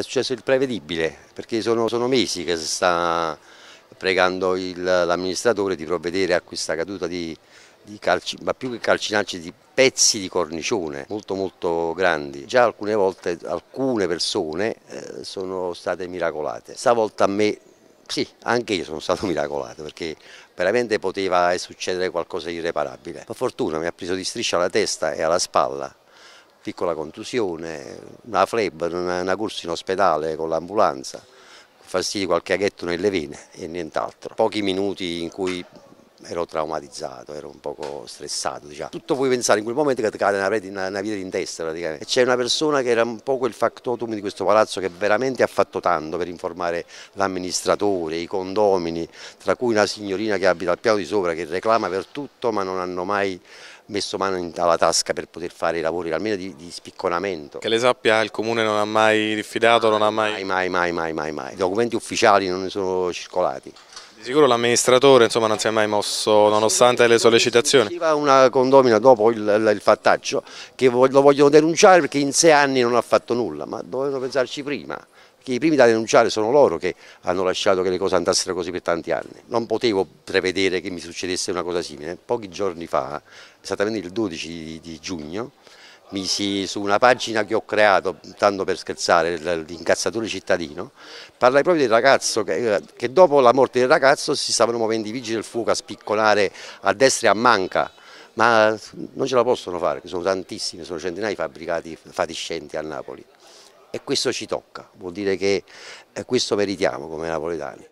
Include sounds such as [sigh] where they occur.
è successo il prevedibile, perché sono, sono mesi che si sta pregando l'amministratore di provvedere a questa caduta di, di calci, ma più che calcinacci di pezzi di cornicione molto molto grandi. Già alcune volte alcune persone eh, sono state miracolate. Stavolta a me sì, anche io sono stato [laughs] miracolato perché veramente poteva succedere qualcosa di irreparabile. Per fortuna mi ha preso di striscia alla testa e alla spalla piccola contusione, una febbre, una, una corsa in ospedale con l'ambulanza, fastidio qualche aghetto nelle vene e nient'altro. Pochi minuti in cui ero traumatizzato, ero un poco stressato. Diciamo. Tutto puoi pensare in quel momento che ti cade una, una, una vita in testa praticamente. C'è una persona che era un poco il factotum di questo palazzo che veramente ha fatto tanto per informare l'amministratore, i condomini, tra cui una signorina che abita al piano di sopra che reclama per tutto ma non hanno mai messo mano alla tasca per poter fare i lavori, almeno di, di, spicconamento. Che le sappia il comune non ha mai diffidato, non ha Mai, mai, mai, mai, mai, mai. I documenti ufficiali non ne sono circolati. Di sicuro l'amministratore non si è mai mosso nonostante le sollecitazioni. Una condomina dopo il, il, fattaccio che lo vogliono denunciare perché in sei anni non ha fatto nulla, ma dovevano pensarci prima. Perché i primi da denunciare sono loro che hanno lasciato che le cose andassero così per tanti anni. Non potevo prevedere che mi succedesse una cosa simile. Pochi giorni fa, esattamente il 12 di giugno, misi su una pagina che ho creato, tanto per scherzare, l'incazzatore cittadino, parlai proprio del ragazzo che, che, dopo la morte del ragazzo si stavano muovendo i vigili del fuoco a spiccolare a destra e a manca, ma non ce la possono fare, sono tantissimi, sono centinaia di fabbricati fatiscenti a Napoli e questo ci tocca, vuol dire che eh, questo meritiamo come napoletani.